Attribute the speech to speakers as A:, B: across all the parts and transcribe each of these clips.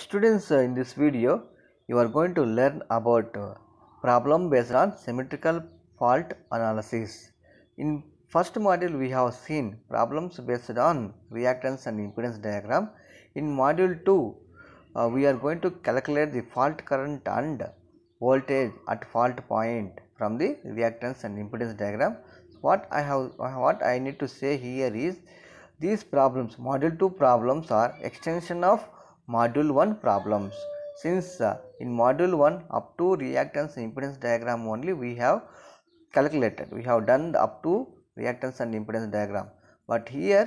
A: Students uh, in this video you are going to learn about uh, problem based on symmetrical fault analysis. In first module we have seen problems based on reactance and impedance diagram. In module 2 uh, we are going to calculate the fault current and voltage at fault point from the reactance and impedance diagram. What I have what I need to say here is these problems module 2 problems are extension of module 1 problems since uh, in module 1 up to reactance and impedance diagram only we have calculated we have done up to reactance and impedance diagram but here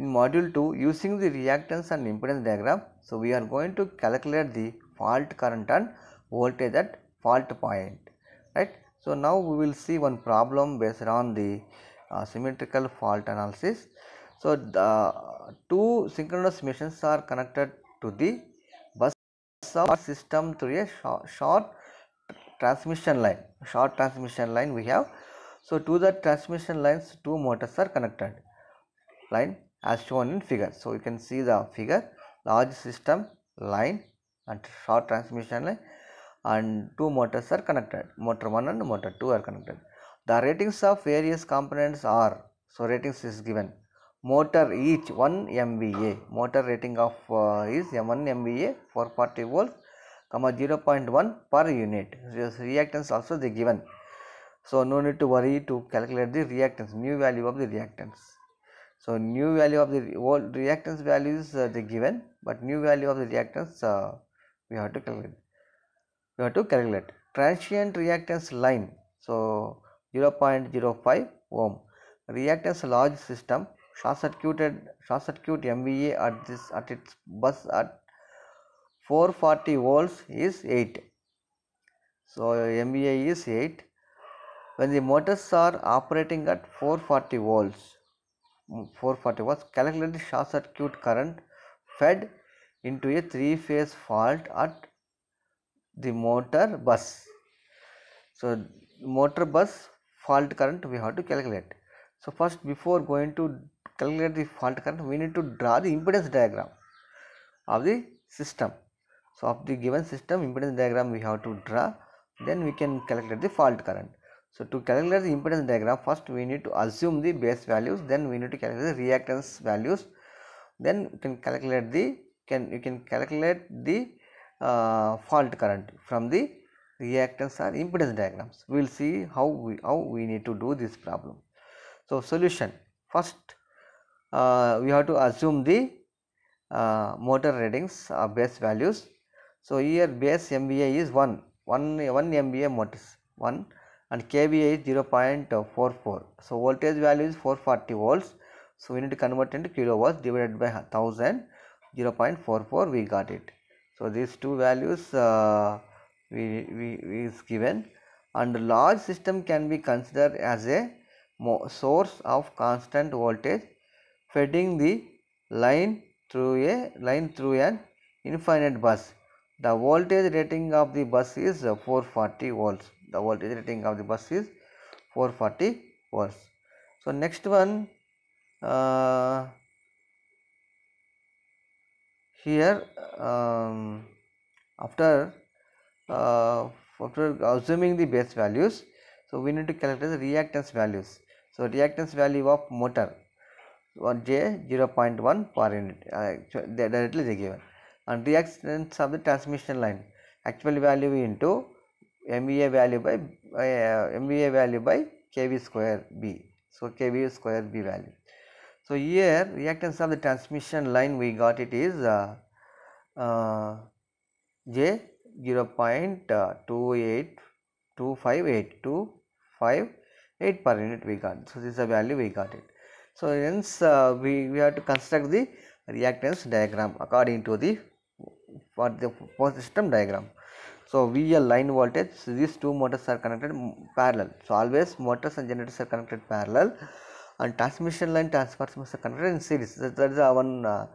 A: in module 2 using the reactance and impedance diagram so we are going to calculate the fault current and voltage at fault point right so now we will see one problem based on the uh, symmetrical fault analysis so the two synchronous machines are connected to the bus system through a short, short transmission line short transmission line we have so to the transmission lines two motors are connected line as shown in figure so you can see the figure large system line and short transmission line and two motors are connected motor 1 and motor 2 are connected the ratings of various components are so ratings is given motor each 1 MVA. Motor rating of uh, is M1 MVA 440 volts comma 0.1 per unit. So reactance also they given. So no need to worry to calculate the reactance, new value of the reactance. So new value of the old reactance value is uh, they given, but new value of the reactance uh, we have to calculate. We have to calculate transient reactance line. So 0.05 ohm reactance large system short-circuited short-circuit MVA at this at its bus at 440 volts is 8 so MVA is 8 when the motors are operating at 440 volts mm, 440 volts calculate the short circuit current fed into a three phase fault at the motor bus so motor bus fault current we have to calculate so first before going to calculate the fault current we need to draw the impedance diagram of the system so of the given system impedance diagram we have to draw then we can calculate the fault current so to calculate the impedance diagram first we need to assume the base values then we need to calculate the reactance values then you can calculate the can you can calculate the uh, fault current from the reactance or impedance diagrams we will see how we how we need to do this problem so solution first uh, we have to assume the uh, motor readings or base values. So, here base MVA is 1, 1, 1 MVA motors 1 and KVA is 0 0.44. So, voltage value is 440 volts. So, we need to convert into kilowatts divided by 1000 0 0.44 we got it. So, these two values uh, we, we, we is given and large system can be considered as a source of constant voltage fading the line through a line through an infinite bus. The voltage rating of the bus is 440 volts. The voltage rating of the bus is 440 volts. So next one uh, here um, after uh, after assuming the base values so we need to calculate the reactance values so reactance value of motor 1 J 0 0.1 per unit uh, directly they given and reactance of the transmission line actual value into MVA value by uh, MVA value by kV square B so kV square B value so here reactance of the transmission line we got it is uh, uh, J two five eight two five eight per unit we got so this is the value we got it So, hence uh, we, we have to construct the reactance diagram according to the for the power system diagram. So, VL line voltage so these two motors are connected parallel. So, always motors and generators are connected parallel and transmission line transformers are connected in series. that is one uh,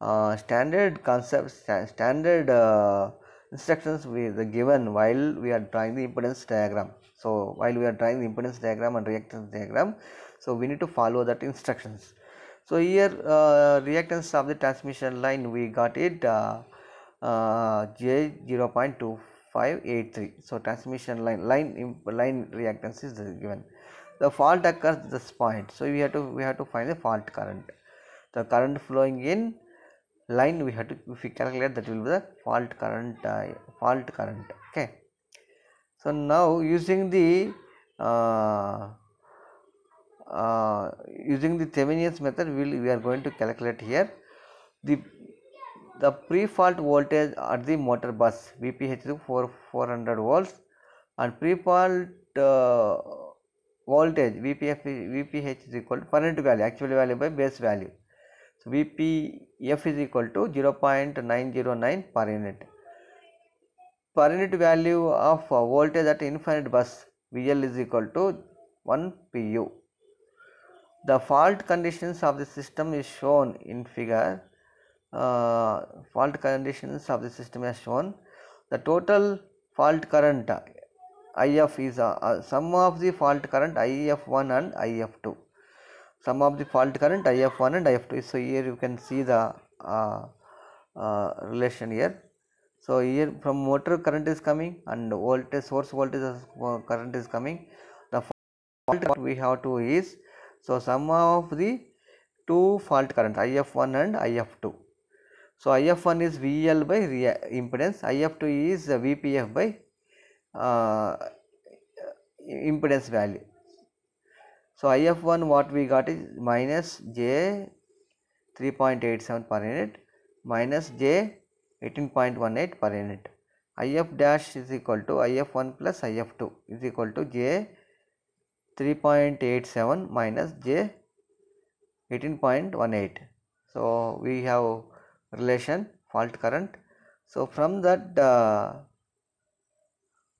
A: uh, standard concept st standard uh, instructions we the given while we are drawing the impedance diagram. So, while we are drawing the impedance diagram and reactance diagram so we need to follow that instructions so here uh, reactance of the transmission line we got it uh, uh, j 0.2583 so transmission line line line reactance is given the fault occurs at this point so we have to we have to find the fault current the current flowing in line we have to if we calculate that will be the fault current uh, fault current okay so now using the uh, uh, using the Thevenin's method we'll, we are going to calculate here the the pre-fault voltage at the motor bus VPH is 4 400 volts and pre-fault uh, voltage VPF VPH is equal to current value actual value by base value so VPF is equal to 0.909 per unit per unit value of uh, voltage at infinite bus VL is equal to 1 PU the fault conditions of the system is shown in figure. Uh, fault conditions of the system is shown. The total fault current IF is a, uh, a uh, sum of the fault current IF1 and IF2. Sum of the fault current IF1 and IF2. So here you can see the uh, uh, relation here. So here from motor current is coming and voltage source voltage uh, current is coming. The fault we have to is so, sum of the two fault currents IF1 and IF2. So, IF1 is VL by impedance, IF2 is VPF by uh, impedance value. So, IF1 what we got is minus J 3.87 per unit minus J 18.18 per unit. IF dash is equal to IF1 plus IF2 is equal to J 3.87 minus j 18.18 so we have relation fault current so from that uh,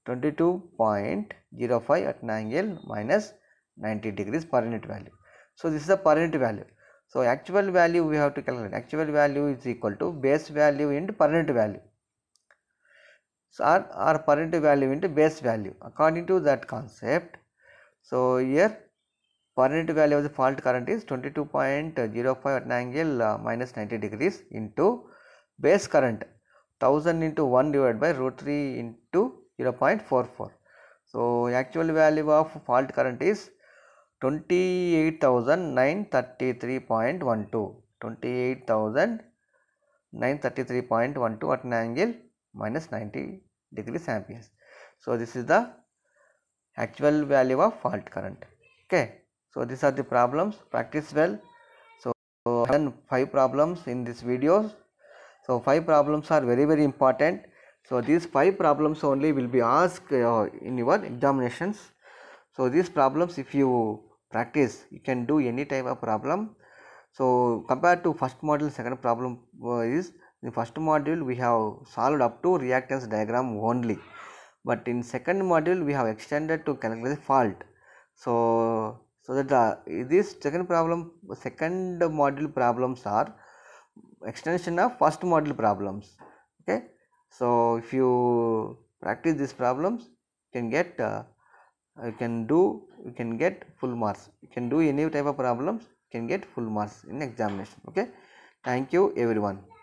A: 22.05 at an angle minus 90 degrees per unit value so this is the per unit value so actual value we have to calculate actual value is equal to base value into per unit value so our, our per unit value into base value according to that concept so, here permanent value of the fault current is 22.05 at an angle uh, minus 90 degrees into base current 1000 into 1 divided by root 3 into 0.44. So, actual value of fault current is 28,933.12 28,933.12 at an angle minus 90 degrees amperes. So, this is the actual value of fault current okay so these are the problems practice well so done five problems in this video so five problems are very very important so these five problems only will be asked uh, in your examinations so these problems if you practice you can do any type of problem so compared to first module second problem uh, is in first module we have solved up to reactance diagram only but in second module we have extended to calculate fault so so that the this second problem second module problems are extension of first module problems okay so if you practice these problems you can get uh, you can do you can get full marks you can do any type of problems you can get full marks in examination okay thank you everyone